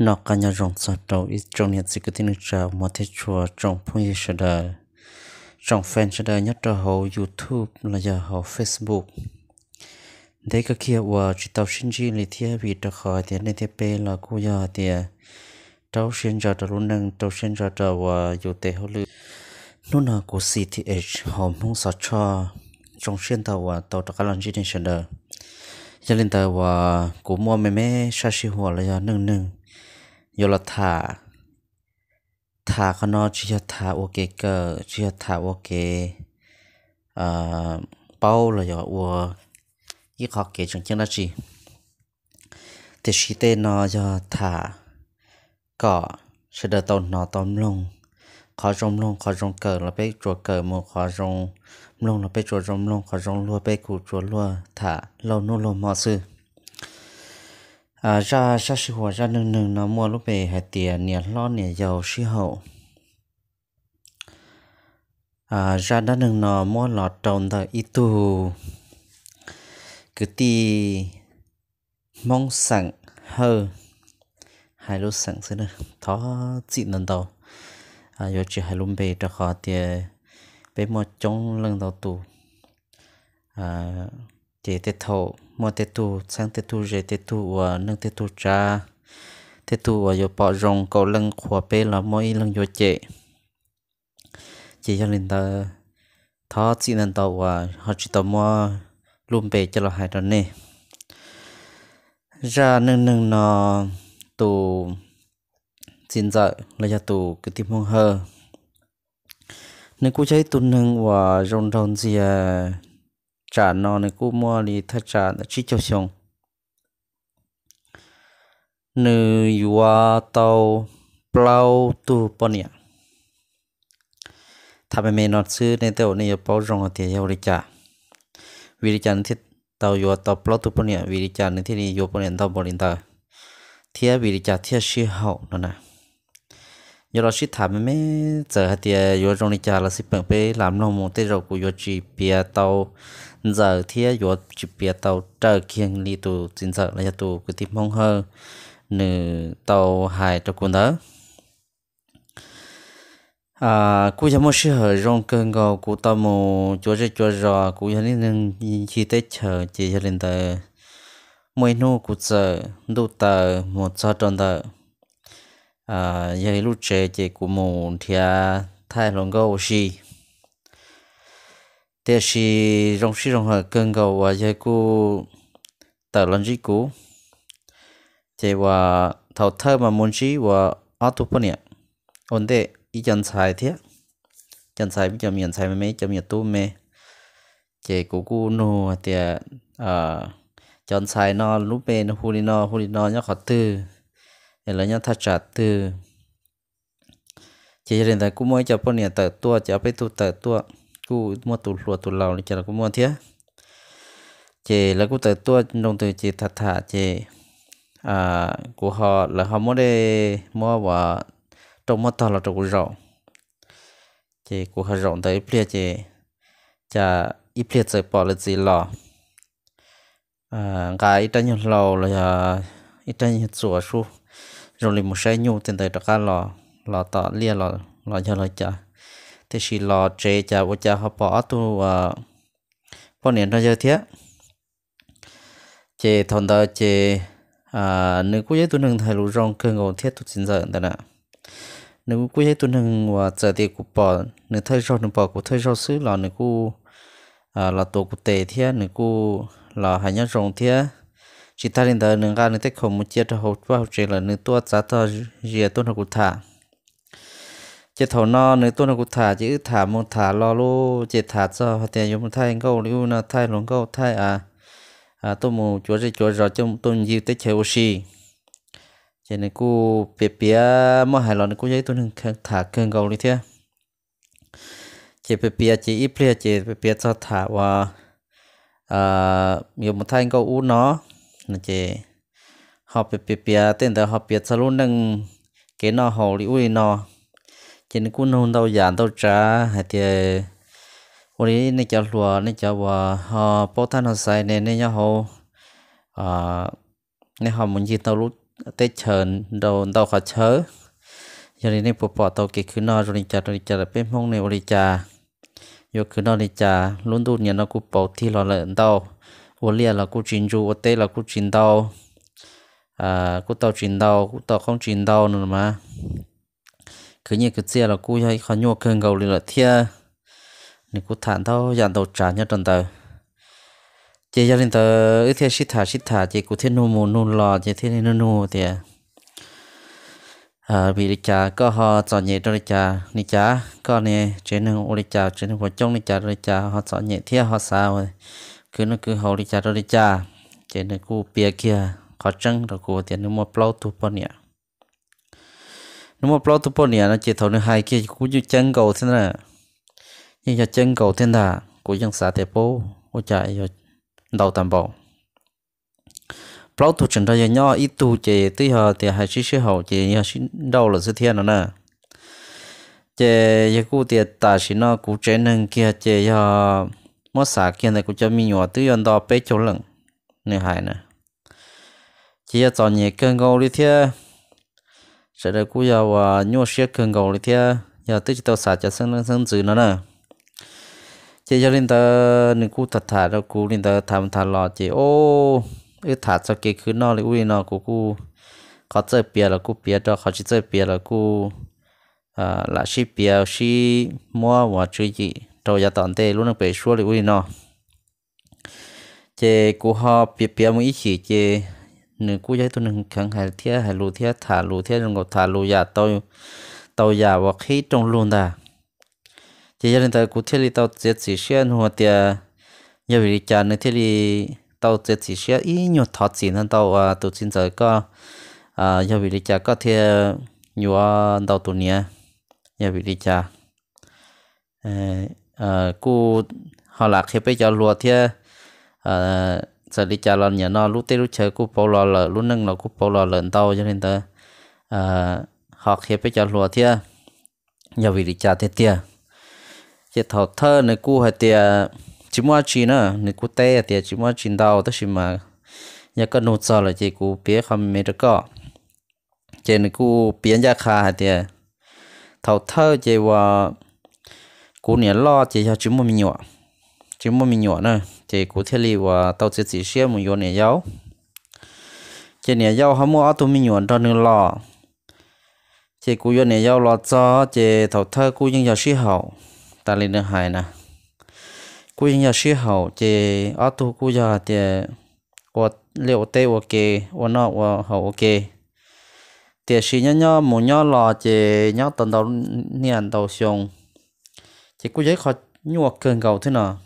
nó cả nhà rong sa tàu ít trong chỉ có tin trào mà thế chùa trong phong yên sơ đời trong fan sơ đời nhất trò hậu youtube là giờ hậu facebook để các kia và chỉ tàu sinh chi lý thiên vì trò khỏi thì nên thiết bê là cô giờ thì tàu sinh ra trò luôn nâng tàu sinh ra trò và dù tế hậu lưu nó là của cth hậu mong sạch cho trong xuyên tàu và tàu trò cả lần chi đến sơ đời cho nên tàu và của mua mẹ mẹ sa si hồ là giờ nâng nâng ยลธาธาขนอชิยธาโอเกเกอร์ชิยธาโอเกเออเป้าเลยอ่าวยี่ขอเกจังจิงนะจีแต่ชีเตนอยอธาก็เิดตนนอตอมลง ขอจมลงขอจงเกิดเราไปจวดเกิดมือขอจงลงเราไปจวดจมลงขอจงรัวไปขูจวดรัวถาเราโนลมอซื้อ à ra ra sự hòa ra nương nương nó mua lúc về hạt tiền nhà lo nhà giàu sĩ hậu à ra đó nương nó mua lọt trồng tờ ít tu cứ ti mong sẵn hơ hai lúc sẵn sẽ được thó chị lần đầu à giờ chỉ hai lúc về cho khó tiền bé mua trong lần đầu tù à chỉ tết thầu mua tê tu sang tê tu rê tê tu và nâng tê tu cha tê tu và yo bỏ rong cầu lưng khua bê là mỗi lưng yo chệ chỉ cho linh ta thọ chỉ nên tàu và họ chỉ tàu mua luôn bê cho là hai đó nè ra nâng nâng nó tu xin dạy là cho tu cái tim hông hơ nên cô cháy tu nâng và rong rong gì à trả nó này cú mua thì thật trả nó chỉ cho xong nữ yua tàu plau tu ponia thà bên mình nó xứ nên tàu này bao rong thì yêu đi trả vì đi trả thì tàu yua tàu plau tu ponia vì đi trả nên này đi yua ponia tàu bỏ đi tàu thì vì đi trả thì sĩ hậu nó nè giờ là sĩ thà bên mình giờ thì yua rong đi trả là sĩ bằng bê làm nông một tê rồi của yua chỉ bia tàu giờ thì yo chỉ biết tàu trở kiêng li tu chính sợ là tu cứ tìm mong hơn nữ tàu hải cho cuốn đó à cú chăm một sự hở rong cơn gò cú tao mù chúa chơi chúa rò cú cho nên nên chi tết chờ chỉ cho lên tờ mỗi nô cú chờ đủ tờ một sao tròn tờ à giờ lúc trẻ chỉ cú mù thì thay lòng gò gì thế thì trong khi rong hở cơn cầu và dây cú tờ lần dí cũ thì và thầu thơ mà muốn gì và ở tu bận nhỉ ổn thế ý chân xài thế chân xài bây giờ miền xài mấy giờ miền tu mê thế cú cú nô thì à chân xài nó lúc mê nó huli nó huli nó nhớ khó tư thế là nhớ thắt chặt tư thế cho nên là cú mới cho bận nhỉ tờ tua cho phải tu tờ tua cú mua tủ lụa tủ lầu này chả là cú mua thế chị là cú tới tua đồng từ chị thật thả chị à cú họ là họ mua để mua và trong mua tàu là trong của rộng chị của họ rộng tới plia chị chả ít plia tới bỏ là gì lò à cái ít nhiều lầu là à, ít nhiều chùa su rồi mình sẽ nhu tiền tới đó cả lò lò tỏ lia lò lò cho lò chả thế chỉ lò chế chả bố chả họ bỏ tu à bỏ niệm nó giờ thế chế thằng đó chế à nếu cứ tu nâng thầy lù rong cơn ngồi thiết tu xin giờ đó nè nếu cứ tu nâng và giờ thì cụ bỏ nếu thầy rau nâng bỏ cụ thầy rau xứ là nếu cụ à là tổ cụ tệ thế nếu cụ là hai nhát rong thế chỉ ta đến đời nâng ra nâng thích không một chiếc hộp vào chế là nâng tua giá tờ gì tu nó cụ thả chế thầu no nếu tôi nó cũng thả chứ thả một thả lo lô chế thả cho tiền dùng thay câu lưu là thay luôn câu thay à à tôi mù chúa rồi chúa rồi trong tôi nhiều tới chơi oxy chế này cô bia bia mà hài lòng cô giấy tôi nâng thả cơn câu đi thế chế bia bia chế ít bia chế bia bia cho thả và à dùng một thay câu u nó là chế họ bia bia tên là họ bia cho luôn đừng cái nó hồ liu nó chỉ nên cũng nông đâu giàn đâu trả hay thì hôm nay nên cho lúa nên cho và ờ, họ bỏ than họ xài nên nên nhau họ à ờ, nên họ muốn gì tao lúc tết chờ đầu đầu khó chớ giờ nên nên bỏ bỏ tao kì cứ nó rồi nên trả rồi trả là bên mong này rồi trả giờ cứ nó nên trả luôn tu nhà nó cũng bảo thì lo lợn tao ô lia là cũng chín chú ô tê là cũng chín tao à cũng tao chín tao cũng tao không chín tao nữa mà cứ như cái chia là cú hay khó nhua cơn gầu là thia nên cú thản thao dàn đầu trả nhất trần tờ chỉ gia đình tờ ít thia xít thả xít thả chỉ cú thiên nô mù nô lò chỉ thiên nô nô thì à bị đi trả có họ chọn nhẹ cho đi trả đi trả có nè trên nó đi trả trên nó vào trong đi trả đi trả họ chọn nhẹ thia họ sao rồi cứ nó cứ hầu đi trả đi trả trên nó cú bia kia khó chăng rồi cú tiền nó mua plau tu bao nhiêu nếu mà plau tu bò nè nó chỉ thầu nữa hai kia cũng như chân cầu thế nè, nhưng giờ chân cầu thế nào cũng dân xã thế bố ô chạy rồi đầu tạm bảo plau tu chỉnh ra nhỏ ít tu chỉ tí hờ thì hai sĩ sĩ hậu chỉ nhà sĩ đâu là sự thiên nữa nè chế giờ cụ thì ta sĩ nó cụ chế nâng kia chế giờ mất xã kia này cũng cho mi nhỏ tư yon đo bế chỗ lận nè hai nè chỉ giờ chọn nhẹ cơn gấu đi theo sẽ đây cũng giờ và nhua xe cường cầu thì giờ tới chỉ tàu xả cho sân sân dữ nữa nè chỉ cho nên ta nên cú thật thả đâu cú nên ta tham thả lo chỉ ô ư thả cho kia cứ nó là ui nó cú cú có chơi bia là cú bia cho khó chỉ chơi bia là cú à là xí bia xí mua và chơi gì trâu gia tận tê luôn nó bể xua là ui nó chỉ cú họ bia bia mới chỉ chỉ nửa cú giấy tôi nâng khẳng hải thiết hải lù thiết thả lù thiết ngọc thả lù giả tôi tàu giả hoặc khí trong luôn ta chỉ gia đình ta cú thiết đi tàu chết chỉ xuyên hoặc tia giờ vì cha nơi thiết đi tàu chết chỉ xuyên ý nhiều thọ chỉ hơn tàu à tụ xin giới có à giờ vì cha có thể nhiều tàu tụ nia giờ vì cha ờ, à cú họ là khi bây giờ lùa thiết à giờ đi trả lần nhà nó lúc tết lúc chơi cú bao lò lợ lúc nâng nó cú bao lò lợn tàu cho nên tớ ờ, học hiệp với giờ lùa thia giờ vì đi trả thiệt tia chỉ thọ thơ này cú hay tia chỉ mua chín nữa này cú tê tia chỉ mua chín tàu tớ chỉ mà nhà cái nốt giờ là chỉ cú bía không mấy đứa cọ chỉ này cú bía ra khá hay tia thọ thơ chỉ ว่า cú nhà lo chỉ cho chúng mua mình nhọ chúng mua mình nhọ nữa chỉ cụ thể là và tàu chỉ chỉ xe một yếu này yếu chỉ này yếu họ mua tụi mình nhuận cho nên lo chỉ cụ yếu này yếu lo cho chỉ thầu thơ cụ nhưng giờ sĩ hậu ta lên được hài nè cụ nhưng giờ sĩ hậu chỉ ở tụ cụ giờ thì của liệu tê ok của nó của hậu ok thì sĩ nhau nhau mua nhau lo chỉ nhau tận đầu niên đầu xong chỉ cụ giấy khó nhuộc cường cầu thế nào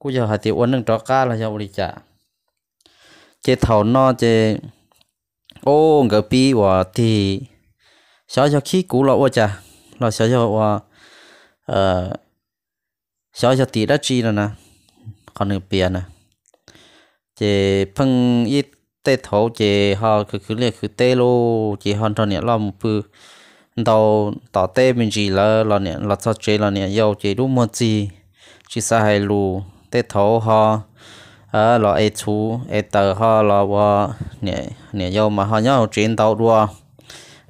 กูจะหาติอ้วนหนึ่งจอก้าเราจะบริจาคเจเถานอเจโอ้เกปีว่าที่ชาวชาวขี้กูเราว่าจ้ะเราชาวชาวว่าเอ่อชาวชาวตีได้จีแล้วนะคนหนึ่งเปลี่ยนนะเจพังยี่เตะเถาเจเขาคือคือเรียกคือเตโลเจฮอนทอนเนี่ยเราปือเราต่อเตเป็นจีแล้วเราเนี่ยเราชอบเจเราเนี่ยยาวเจรู้มันจีจีสาหายรู้ tế thổ ho ở lọ ai chú ai tờ ho lọ vợ nè nè dâu mà họ nhau trên tàu đua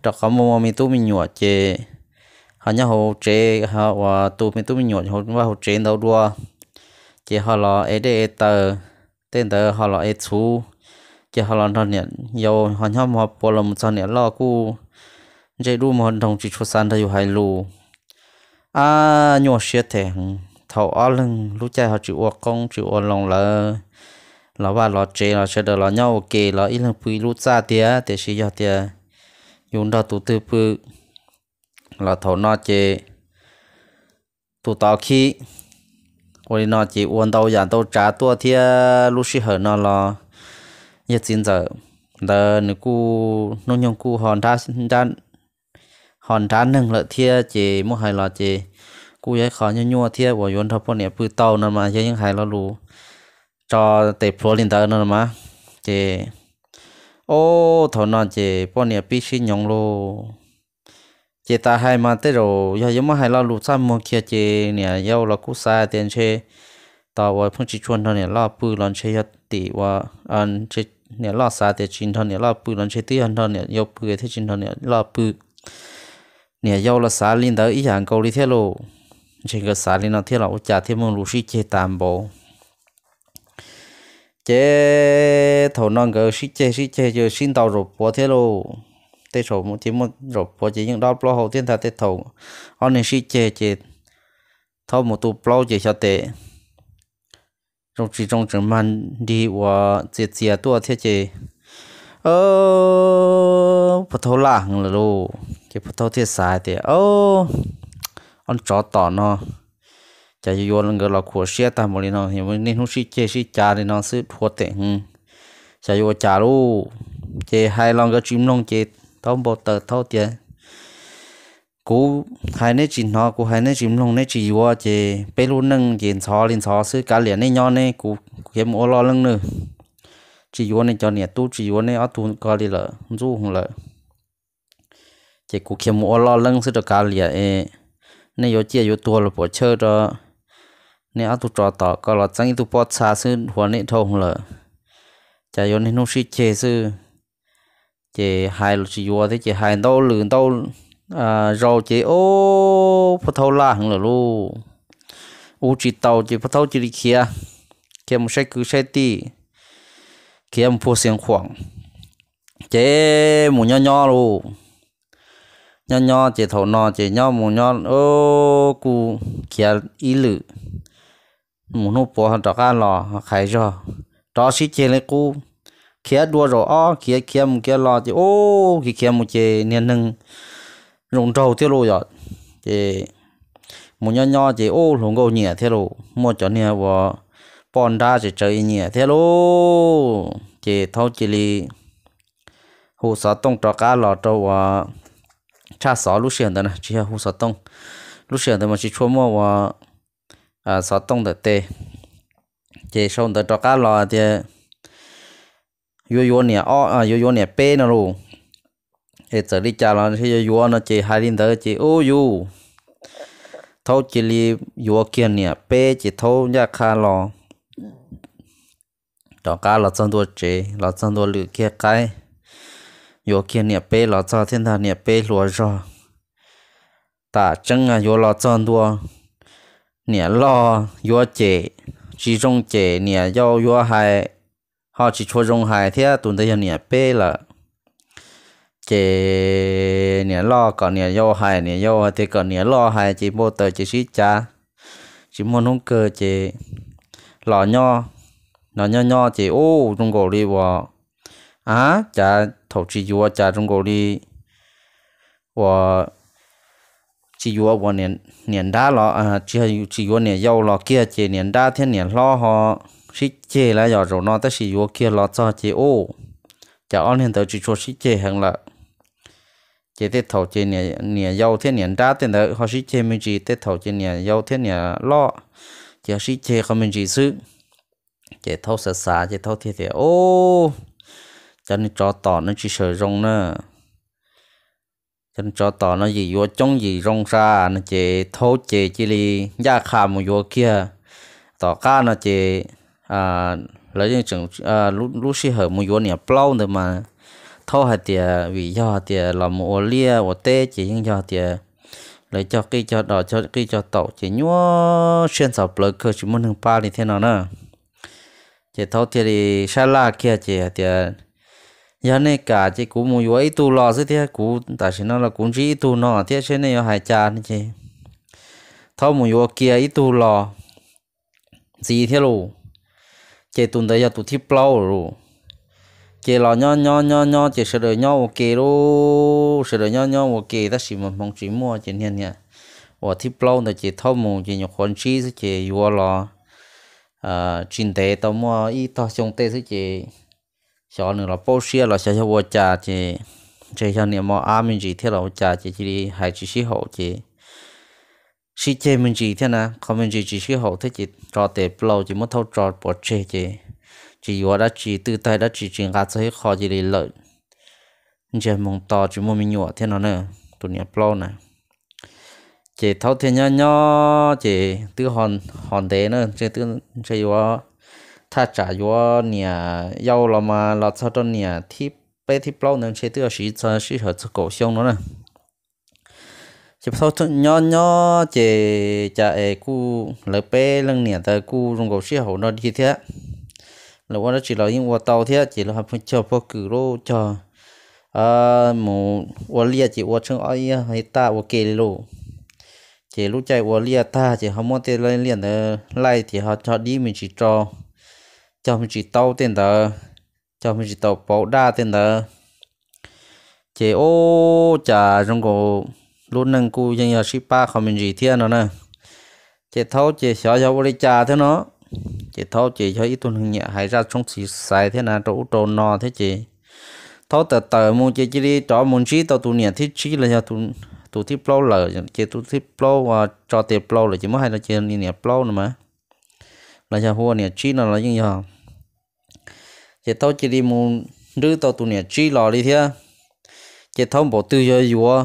cho có mua mi tu mi nhọ chê họ nhau hồ chê họ và tu mi tu mi nhọ hồ wa hồ trên tàu đua chê họ lọ ai đê ai tờ tên tờ họ lọ ai chú chê họ lọ nó nè dâu họ nhau mà bỏ lầm cho nè lọ cu chê đu mà đồng chỉ cho san thay hai lù à nhọ xe thèm thầu ở lưng lúc chạy họ chịu công chịu lòng là là ba là chế là chế được là nhau kì là ít lần bùi lúc ra tía để sử dụng tía dùng đó tụ tư bự là thầu nó chế tụ tao khi ôi nó chỉ uốn đầu dạng đầu trả tua thia lúc xí hở nó là nhất chín giờ đờ nữ cu nông nhung cu hòn đá đan hòn đá nâng lợi thia chỉ mua hai là chỉ กูย้ายขอยันยัวเทียบว่ายนทับพวกเนี่ยปื้อเต้านั่นมาเยอะยังหายเรารู้จอเตะพลัวลินเตอร์นั่นมาเจโอ้ถอนนอนเจพวกเนี่ยปีชิยงโลเจตาให้มาเตโรยายังมาให้เรารู้ซ้ำมัวเคียเจเนี่ยเย้าเรากูซาเตียนเชต่อว่าเพิ่งจิชวนท่าเนี่ยล่อปื้อหลอนเชยติว่าอันเชเนี่ยล่อซาเตียชินท่าเนี่ยล่อปื้อหลอนเชตี้ท่าเนี่ยเย้าปื้อเทชินท่าเนี่ยล่อปื้อเนี่ยเย้าเราสาลินเตอร์อีหยังเกาหลีเทโล chỉ có xả lên nó thiết là trả thêm một lúc chế tạm bộ chế thổ nông cái xí chế xí chế cho xin tàu rồi bỏ thế lô tê sổ một chỉ một rồi bỏ chỉ những đó bỏ hậu thiên thà tê thổ, ông này xí chế chế thâu một tụ bỏ chế cho tệ trong chỉ trong trường man đi và chế chế tua thế chế ờ bắt thâu là hàng lô chế bắt thâu thiết sai thế ô ăn chó tỏ nó chả yêu lần người là của xe ta một lần nó nhưng mà nên không xí chê xí chả thì nó sẽ thua tệ hơn ừ. chả yêu chả lu chê hai lần cái chim nông chê tao bỏ tờ thâu tiền cú hai nét chim nó cú hai nét chim nông nét chỉ yêu chê bê lu nâng chê chó lên chó sẽ cá liền nét nhon nét cú kiếm ô lo lưng nữa chỉ yêu nét cho nét tu chỉ yêu nét ở tu cá đi lợ du không lợ chê cú kiếm ô lo lưng sẽ được cá liền nên yo chia yo tua là bỏ chơi đó nên áo tụ trò tỏ có là chẳng tụ bỏ xa sư hoa nệ thông lợ chả yo nên nông sĩ chê sư chê hai là chỉ yo thế chê hai đâu lường đâu à rau chê ô phụ thâu la hằng lợ lu u chỉ tàu chê phụ thâu chỉ đi kia kia một xe cứ xe tì kia một phụ xiên khoảng chê mù nho nho luôn nho nho chỉ thầu nò chỉ nho mù nho ô cụ kia ý lự mù nô bò họ đọc lò họ khai cho đó xí chê lấy cụ kia đua rồi ó kia kia mù kia lò chỉ ô kia kia mù chê niên nâng rụng trâu tiêu lô rồi chỉ mù nho nho chỉ ô lùng gầu nhẹ thế lô mua cho nhẹ vợ bọn ra chỉ chơi nhẹ thế lô chỉ thâu chỉ li hồ sợ tông trọ cá lò trâu cha sọ lúc xưa đó nè chỉ hú sọ tông lúc xưa đó mà chỉ chua mua và à sọ tông đó tê chỉ sau đó cho cá lò thì yo yo nè o à yo yo nè bé nó luôn thế giờ đi cha nó thì yo yo nó chỉ hai đến đó chỉ ô yo thâu chỉ li yo kia nè bé chỉ thâu nhà cá lò cho cá lò chân đua chỉ lò chân đua lử kia cái 有见你背了昨天的你背罗热，打针啊有了这多，你老有解，其中解你要有还，好几初中还天都得要你背了，解你老搞你要还你要这个你老还只莫得只是家，只莫弄个解老鸟，老鸟鸟解哦中国的哇，啊，这。thầu chỉ dùa cha trong cổ đi và chỉ dùa và niên niên đa lo à chỉ chỉ dùa niên giàu lo kia chỉ niên đa thiên niên lo họ sĩ chế là giờ rồi nó tới sĩ dùa kia lo cho chế ô cha anh hiện tại chỉ cho sĩ chế hàng là chế tết thầu chế niên niên giàu thiên niên đa thiên đó họ sĩ chế mình chỉ tết thầu chế niên giàu thiên niên lo chỉ sĩ chế không mình chỉ xứ chế thâu sờ sà chế thâu thiệt thiệt ô cho nên cho tỏ nó chỉ sợ rong nữa cho nên cho tỏ nó gì vô trong gì rong ra nó chỉ thấu chỉ chỉ li ra khà một vô kia tỏ ca nó chỉ à lấy những chừng à lúc lúc xí hở một vô nè plau nữa mà thấu hạt tiề vì do tiề làm một lia một tê chỉ những do tiề lấy cho cái cho đỏ cho cái cho tàu chỉ nhúa xuyên sập lỡ cơ chỉ muốn thằng pa thì thế nào nữa chỉ thấu tiề đi xa la kia chỉ tiề giờ này cả chị cú mua ít tu lo chứ thế cú tại sao nó là cũng chỉ ít tu nọ thế thế này hai cha này chị thao mua yếu kia ít tu lo gì thế luôn chị tuần đấy giờ tụt thiếp lâu rồi chị lo nho nho nho nho chị sửa được nho ok luôn sửa được nho nho ok ta chỉ một mong chỉ mua chị hiện nha và thiếp lâu là chị thao mua chỉ nhập khoản chi chứ chị lo à trình tế tao mua ít tao trong tế chứ 小呢了保险了，小小我家这这些年么阿明这天了我家这这里还只是好这，是这明这天呢，可明这只是好，他这找得不老就么偷找不这这，只我那只对待那只真阿在好这里了，你这梦到就么明鸟天了呢，多年不老呢。chị thấu thiên nhau nhau chị tư hòn hòn đế nữa chị tư chị vợ ถ้าจะาัว่าเนี่ยย了าเราชอบเนี่ยที่เปที่เปล่าเนั้นเชื่อตัวสีจะ适合这狗熊了呢จะพอทุนย้อย่อเจจะเอกูเลยเป้เรื่องเนี่ยแต่กูรงกับเสี่ยวหนอนดีเทอะแล้วว่าจะเรายิ่งวัวเตาเทอะจะเราพูดเฉพาะกูรโ้จะเออหมูวัวเลียจีวัวช่างอ้อยให้ตาวัวเกลิโลเจรู้ใจวัวเลียตาเจเขามัวเตลเลียนเออไล่ที่เขาชอบดีมีจีจอ cho mình chỉ tàu tiền tờ cho mình chỉ tàu bảo đa tiền tờ chế ô chả trong cổ luôn nâng cu dân nhà ship ba không mình gì thiên nó nè chế thâu chế xóa cho bồi trà thế nó chế thâu chế cho ít tuần hình nhẹ hay ra trong xì xài thế nào chỗ trồ nò thế chế thâu tờ tờ muốn chế chỉ đi cho muốn chỉ tao tu nhẹ thiết chỉ là cho tu tu tiếp lâu lờ chế tu tiếp lâu và cho tiếp lâu là chỉ mới hay là chế nhẹ lâu nữa mà là cho hua nhẹ chỉ là là những gì chỉ tao chỉ đi muốn rứ tao tu nè chỉ lò đi thế chỉ thông bỏ tư cho vua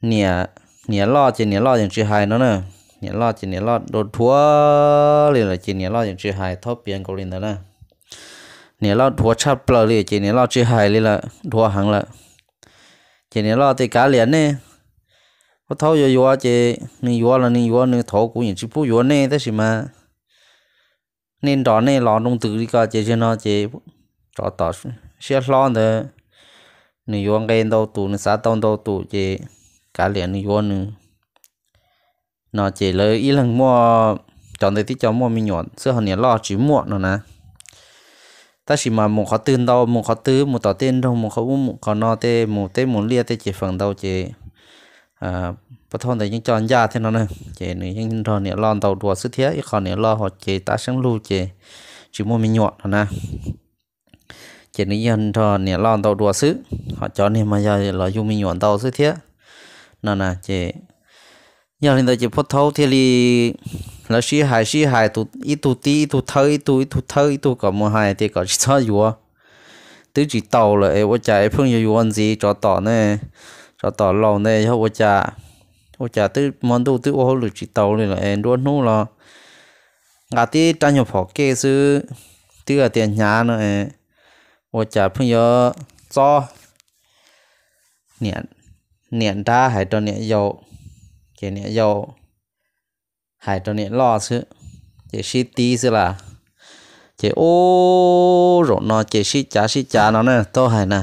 nè nè lo chỉ nè lo chẳng chỉ hài nữa nè nè lo chỉ nè lo đồ thua liền là chỉ nè lo chẳng chỉ hài thóp biển cầu liền đó nè nè lo thua chắp lờ liền chỉ nè lo chỉ hài liền là thua hẳn là chỉ nè lo thì cá liền nè có thâu vô vô chỉ nè vô là nè vô nè thổ cũng chỉ phú vô nè thế gì mà nên đó này lo nông từ đi cả chế cho nó chế cho tao sẽ lo nữa nữ yon cái đâu tụ nữ xã tông đâu tụ chế cả liền nữ yon nó chế lời ý lần mua chọn tới tí cho mua mình nhọn xưa hồi nãy lo chỉ muộn rồi nè ta chỉ mà một khó tương đâu một khó tư một tỏ tên đâu một khó một khó no tê một tê một lia tê chỉ phần đâu chế à ปทอนแต่ยังจอนยาเท่านั้นเลยเจนี่ยังทอนเนี่ยรอนเตาดัวสุเทียอีกคนเนี่ยรอหอเจตาช่างลูเจชิมมีหยอดนะเจนี่ยังทอนเนี่ยรอนเตาดัวซื้อหอจอนเนี่ยมายาลอยยุ่มีหยอดเตาสุเทียนั่นนะเจยาลินเตาเจพทอเทลีแล้วชี้หายชี้หายตุอีตุตีอีตุเทออีตุอีตุเทออีตุกับมัวหายเตก็ชิชออยู่ตึจีเตาเลยว่าใจเพิ่งอยู่วันจีจอต่อเนี่ยจอต่อเราเนี่ยเขาว่าจะ ô chả tư món đồ tư ô hồ lụi chỉ tàu này là em đuôi nô là ngã tí trang nhập họ kê sư tư ở tiền nhà nữa em ô chả phương nhớ cho niệm niệm ta hãy cho niệm dầu chỉ niệm dầu hãy cho niệm lo sư chỉ xí tí sư là chỉ ô rồi nó chỉ xí chả xí chả nó nè tôi hãy nè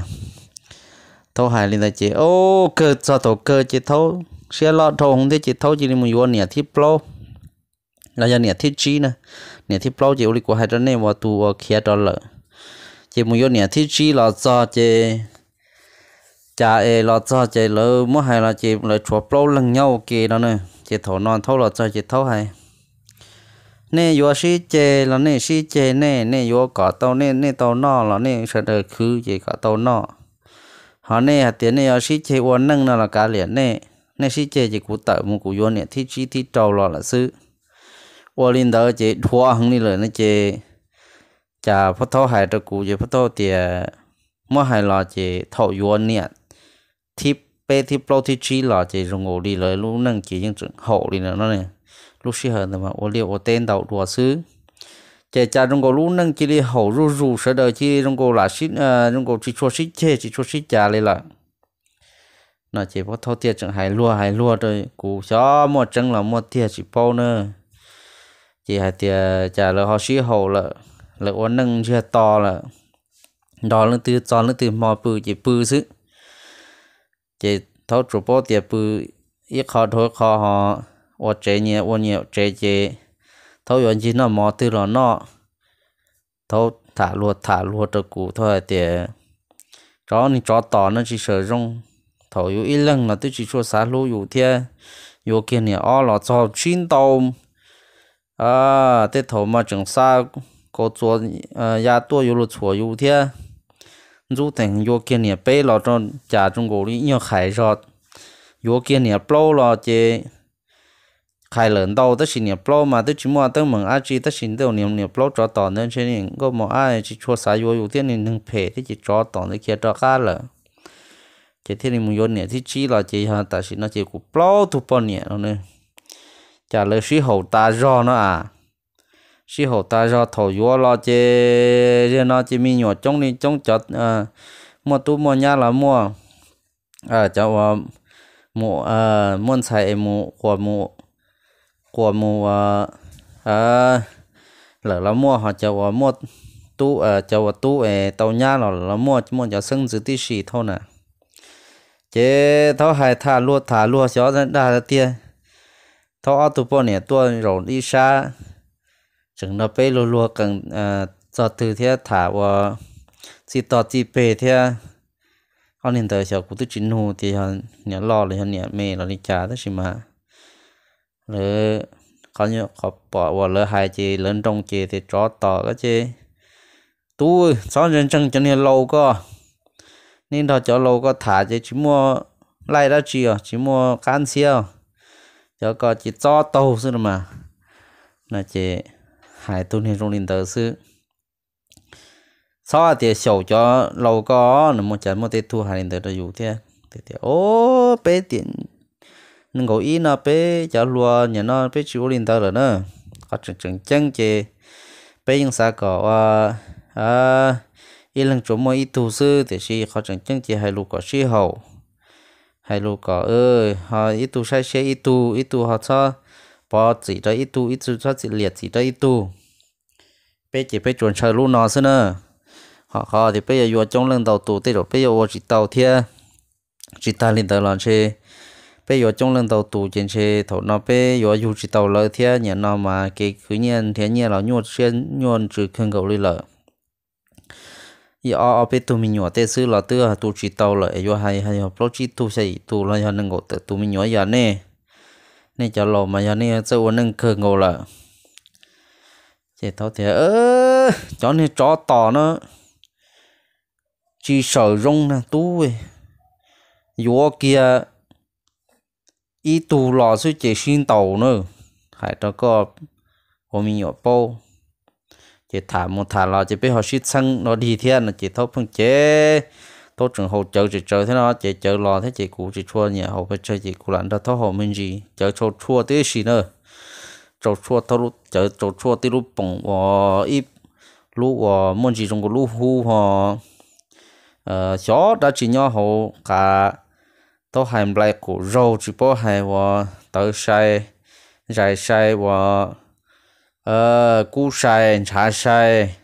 tôi hãy lên là chỉ ô cơ cho tổ cơ chỉ thấu xe lọ thùng thì chỉ thâu chỉ mình vô nè thì plo là giờ nè chi nè nè thì plo chỉ uli của hai này mà tu ờ, kia đó lợ chỉ mình vô nè chi là do chỉ cha e ờ, là do chỉ lỡ mỗi hai chỉ lỡ chùa plo lần nhau kì đó chỉ thổ non thâu là do chỉ thâu hay nè vô sĩ chè là nè sĩ chè nè nè vô cả tàu nè tàu nọ là nè sẽ đời khứ chỉ cả tàu nọ họ nè hạt tiền nè vô sĩ chè uốn nâng là cá liền nè nên sĩ chế chỉ cụ tợ một cụ vô nè thì chỉ thì trâu lo là sư ô linh đó chế thua hằng đi lời nó chế chả phát thâu hại cho cụ chế phát thâu thì mua hại lo chế thọ vô nè thì bé thì bao thì chỉ lo chế dùng ngủ đi lời lúc nâng chỉ những trường hậu đi nữa nó nè lúc sĩ hờn mà ô liệu ô tên đầu đùa sư chế cha trong cổ lúc nâng chỉ đi hậu rú rú sợ đời chỉ trong cổ là sĩ trong ờ, cổ chỉ cho sĩ chế chỉ cho sĩ cha lên là nó chỉ có thâu tiệt chẳng hải lua hải lua thôi, cú gió một chân là một tiệt chỉ bao nữa chỉ hải tiệt trả lời họ sĩ hậu là là uốn nâng chưa to là đó là từ cho là từ mò bự chỉ bự chứ chỉ thâu chủ bao tiệt bự ít khó thôi khó họ uốn chế nhẹ uốn nhẹ chế chế thâu uốn chỉ nó mò từ là nó thâu thả lua thả lua cho cú thôi tiệt chó này chó to nó chỉ sử dụng yếu yếu yếu là chỉ cho lũ kia nè 头有一愣了，对起说啥路有天有给你二了早青到啊，这头嘛整啥个做呃呀多有了错有天，如等有给你背了种家中国里要海上有给你包了这。khai lớn đâu, tất nhiên pro mà tất chỉ mua tân mừng ai chỉ tất nhiên đều nè nè pro cho tỏ nên cho nên, có một ai chỉ cho xã yếu ưu tiên nên phê tất chỉ cho tỏ nên kia cho cá lớn chế thế này mình nè thì chỉ là chế ha, ta chỉ nó chế của bao tu bao nè nó nè trả lời sĩ hậu ta do nó à sĩ hậu ta do thầu vua lo chế riêng nó chế mi nhỏ trong đi trong chợ à mua tu mua nhà là mua à cháu mua à muốn xài mua của mua của mua à à, lỡ là mua họ cháu à, mua tu à cháu à, tu à tàu nhà là là mua mua cháu sưng dưới tí xì thôi nè chế thao hai thả lúa thả lúa xó ra đa tia thao ở tụ bọn này tuần rồi đi xa chừng nó bé lúa lúa cần cho à, từ thế thả và chỉ tọt chỉ bề thế con hiện tại cháu cũng tự chính hồ thì hắn nhớ lo rồi hắn nhớ mẹ là đi trả đó xí mà rồi có nhớ có bỏ vào lỡ hai chị lớn trong chị thì chó tỏ cái chị tu sao nhân chân cho nên lâu cơ nên đó cho lâu có thả chứ chỉ mua lại ra chỉ à, chỉ mua can siêu cho có chỉ cho tàu sư mà là chỉ hải tuân hiện trong linh tử sư sau à, thì sầu cho lâu có nó mua chén mua tê thu hải linh tử đó dù thế thì thì ô bé tiền nên gọi ý nó bé cho lúa nhà nó bé chịu linh tử rồi nữa có chừng chừng chân chê bé những sao có à, à ý lần chỗ mỗi tu sư thì chỉ khó chẳng chân chỉ hai lũ có sĩ hậu hai lũ có ơi họ ít tu sai xe ít tu ít tu họ cho bỏ chỉ cho ít tu ít tu cho chỉ liệt chỉ cho ít tu bây chỉ bây chuẩn chơi lũ nó nữa họ khó thì bây giờ vừa trong lần đầu tu tới rồi bây giờ chỉ tàu thia chỉ ta lên tàu xe bây giờ trong lần đầu tu trên xe thổ nó bây giờ dù chỉ tàu lợi thia nhà nó mà cái cứ nhiên thế nhiên là nhuột xuyên nhuột trừ khương cầu lì lợi i a a pe tu mi nyo te su là tu tu chi tau là e yo hay hai ho pro chi tu sai tu la ya nang go tu mi nyo ya nè, nè cha lo mà ya nè, cha wo nâng khơ ngô là, che tao te ơ cho ne cho to nó chỉ sợ rong na tu we yo kia i tu là su che xin tàu nữa hay ta có hôm mi nyo po chỉ thả một thả lò chỉ biết họ xịt xăng nó đi thế là chỉ thốt phương chế tốt trường hậu chợ chỉ chờ thế nó chỉ chờ lò thế chỉ cũ chỉ chua nhỉ hồ phải chơi chỉ cũ lạnh ra thốt hồ mình gì chờ chua chua tí gì nữa chờ chua thốt lúc chờ chua chua tí lúc bỏng và ít lúc và muốn gì trong cái lúc hu họ ờ chó đã chỉ nhau hồ cả thốt hành lại cũ rau chỉ bỏ hay và tới sai dài sai và ờ cú sai chả sai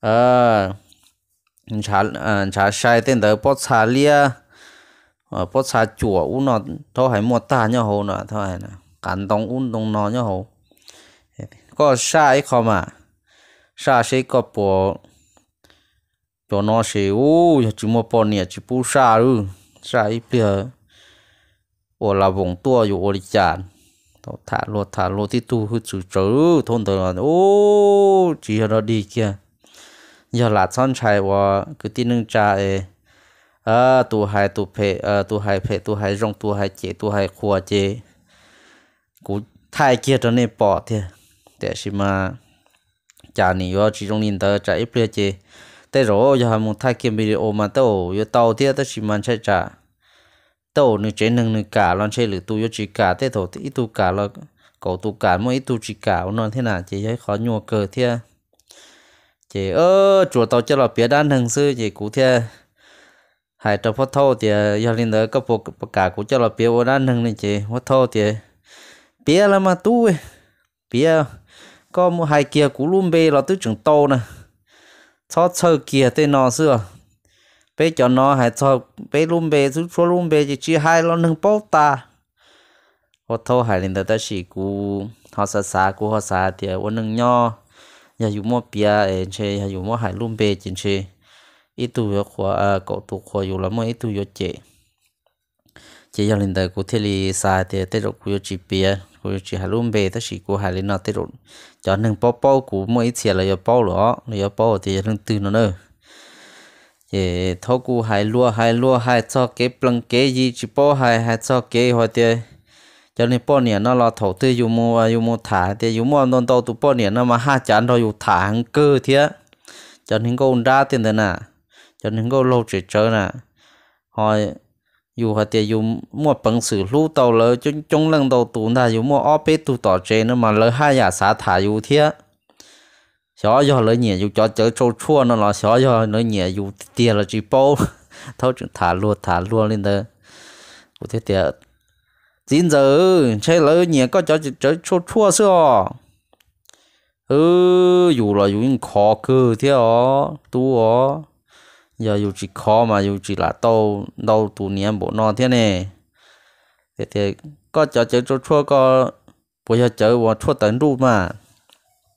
ờ chả chả à, sai tên đó bớt chả lia ờ bớt chả chùa nó thôi hãy mua ta nhau hồ nọ thôi nè cắn tông un tông nó nhau hồ có sai không à sai sẽ bộ cho nó sẽ u chỉ mua bộ nè chỉ bu sai u sai bây giờ 我老公多有我的家。tao thả lột thả lột thì tu hư chủ chớ thôn tờ ô chỉ là đi kia giờ là son chai và cứ tin nâng cha ấy à tu hai tu phê à tu hai phê tu hai rong tu hai chế tu hai khua chế cú thay kia cho nên bỏ thì để xí mà cha này vào chỉ trong nhìn tờ cha ít bia chế thế rồi giờ muốn thay kia video mà tao giờ tao thì tao xí mà chạy cha tàu nữ chế nâng nữ cả lon chế lử tu yo chỉ cả thế thổ thì tu cả là cổ tu cả mỗi tu chỉ cả non thế nào chế thấy khó nhua cờ thế chế ơ chùa tàu cho là bia đan hằng sư chế cú thế hải trò phát thâu thì giờ lên đó có bộ cả cú cho là bia ô đan hằng này chế phát thâu thì bia là mà tu bia có một hai kia cú luôn bê là tứ trưởng tàu nè cho chơi kia tên nó xưa bây giờ nó hay cho bé luôn bé rút phố luôn bé chỉ chỉ hai lo nâng bao ta họ thâu hai lên ta chỉ cú họ sa sa cú họ sa thì họ nâng nho nhà dùng mua bia ấy chơi nhà dùng mua hai luôn bê chính chơi ít tu việc khoa à, cậu tu khoa dù lắm ít tu việc chế chỉ cho lên đây cú thề li sa thì tết rồi cú chỉ bia cú chỉ hai luôn bê đó chỉ cú hai lần nó tết rồi cho nâng bao bao cú mỗi tiền là giờ bao rồi, là giờ bao thì nâng từ nó nữa ye thâu cú hai lúa hai lúa hai cho cái plăng kế gì chỉ bỏ hai hai cho kế hoa tiê cho nên bỏ nè nó lo thầu tư dù mua dù à, mua thả thì dù mua non tàu tụ bỏ nè nó mà hai chán rồi dù thả hàng cơ thế cho nên cô ra tiền thế à. cho nên cô lâu chỉ chơi nè hỏi dù họ thì dù mua bằng sử lưu tàu lỡ chung chung lần đầu tụ là dù mua óp tụ tỏ chế nó mà lỡ hai nhà xã thả dù thế 小小了年就叫叫做错那了，小小了年又跌了几包，头就塌落塌落了的，我天天，今早这老年个叫叫做错是哦，呃，有了有人考个的哦，多哦，要有只考嘛，有只啦到到多年不那天呢，天天个叫叫做错个，不要叫我错等路嘛。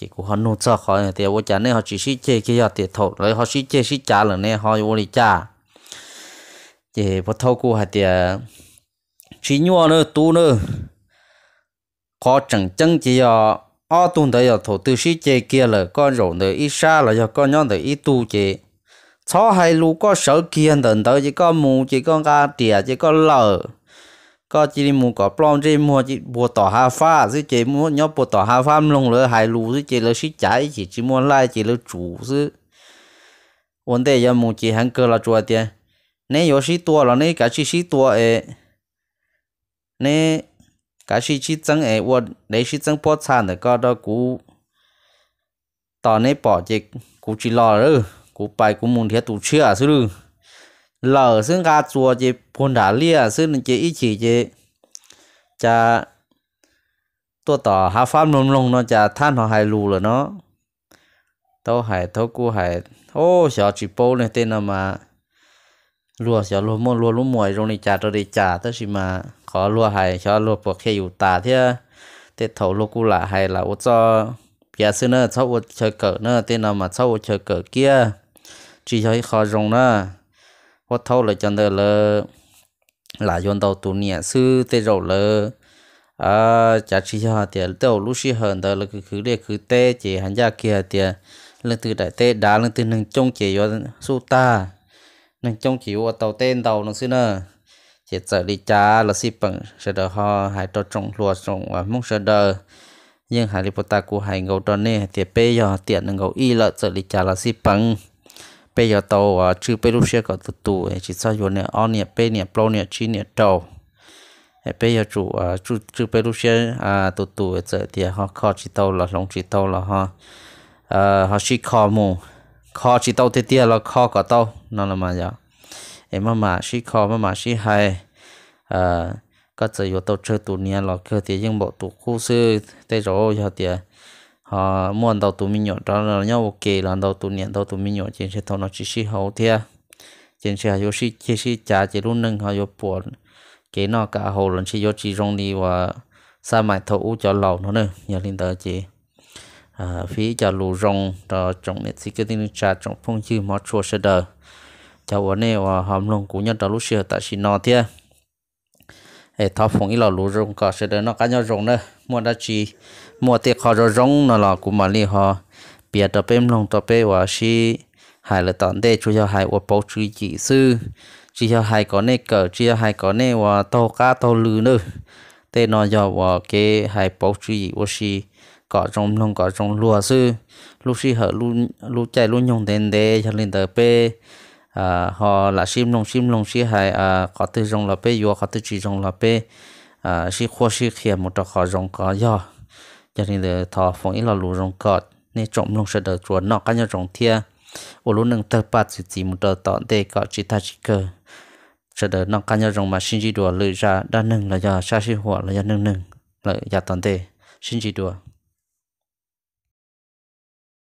chỉ của họ nuôi cho khỏi thì bố cha này họ chỉ xí chê kia giờ thì thổ rồi họ xí chê xí trả là này họ vô đi trả chỉ bố thâu của họ thì chỉ nhua nữa tu nữa có chẳng chân chỉ giờ ở tuần đấy giờ thổ tư xí chê kia là con rộn rồi ít xa là giờ con nhon rồi ít tu chỉ chó hay lú có sợ kia tận tới chỉ có mù chỉ có ga tiệt chỉ có lờ ก็จีริมูก็ปลอมจีมัวจีบัวต่อฮาฟ้าซึ่งจีมัวย่อบัวต่อฮาฟ้ามลงเลยหายรูซึ่งจีเลยชิจ่ายจีจีมัวไล่จีเลยจูซึ่งวันเดียวมูจีหันเกลาจัวเดียเนี่ยยชิตัวแล้เนี่ยกาชิชิตัวเอเนี่ยกาชิชิจังเอวันเดชิจังพอชานแต่ก็ดอกูตอนนี้ปอจิกูจีรอเลยกูไปกูมุงเทียตูเชื่อซึ่ง lở xương gà chùa chị phun thả lia xương chị ý chỉ chị cha tôi tỏ hạ pháp lông lông nó cha than họ hài lù là nó tao hài tao cu hài ô sợ chị bố này tên là mà lùa sợ lùa mua lùa lúa mồi rồi này cha tôi đi cha tới gì mà khó lùa hài sợ lùa ô cho, bia sư nữa cháu chơi cỡ nữa tên nào mà cháu chơi cỡ kia chỉ cho khó dùng nữa ว่าเท่าเลยจันเดอเลยหลายยนเตาตัวเนี่ยซื้อเตโรเลยอ่าจากชีฮาเตียเตาลูชีเฮินเตอเลยคือคือเรียกคือเตเจหันยาเกียเตียเรื่องตื่นได้เตดาเรื่องตื่นหนึ่งจงเจยสู้ตาหนึ่งจงจิวเตาเต้นเตาหนึ่งซื้อเนอเจ็ดเจริจ้าละสิปังเสดอฮอหายตัวจงหลัวจงว่ามุ่งเสดอยังหายลิปตากูหายเงาตอนนี้เตียเปยอเตียนเงาอีละเจริจ้าละสิปัง bây giờ tàu à chứ bê lúc xưa có tụ tụ chỉ sao giờ này on nè bây nè plo nè chi nè tàu bây giờ chủ à chủ chú bê lúc xưa à tụ tụ giờ thì họ khó chỉ tàu là long chỉ tàu là họ à họ chỉ khó mù khó chỉ tàu thì tiếc là khó cả tàu nó là mà giờ em mà mà chỉ khó mà mà chỉ hay à có giờ giờ tàu chơi tụ nè là cơ thì những bộ tụ khu sư tây rồi giờ thì họ ờ, muốn đầu tụi mình nhỏ đó là nhau ok là đầu tụi niệm đầu tụi mình nhỏ trên xe thầu nó chỉ xí hậu thế trên xe yếu xí chỉ xí trả chỉ luôn nâng họ yếu buồn cái nó cả hậu lần chỉ yếu chỉ rong đi và sa mại thầu cho lầu nó nữa nhà linh tờ chị à phí cho lù rong đó trong nét xí cái tin trả trong phong chư mót chua sơ đờ cho bọn này và hòm lông cũng nhận đó lúc xưa tại xí nó thế hệ thao phong ít lò rong cả sẽ đến nó cá nhau rong nữa mua đã chi mua tiền khó rồi rong nó là cũng mà li họ bia tập em lòng tập em và si hai là tận đây chú cho hai và bảo chú chỉ sư chỉ cho hai có nè cờ chỉ cho hai có nè và tàu cá tàu lư nữa nó cho và cái hai bảo chú chỉ và si có trong lòng có trong lúa sư lúc si hở lúc lúc chạy lúc nhung đến cho lên tập em À, họ là sim long sim long si hay à có tư dòng là pe yo có tư chỉ dòng là pe si à, khoa si kia một trò khó dòng có do cho nên là thọ phong ý là lù dòng có nên trộm long sẽ được chuột nó cá nhau dòng thia ô lú nâng tập bát chỉ chỉ một trò tọn để có chỉ ta chỉ cơ sẽ được nó cá nhau dòng mà sinh chỉ đùa lười ra đa nâng là do sa sinh hoa là do nâng nâng là do tọn để sinh chỉ đùa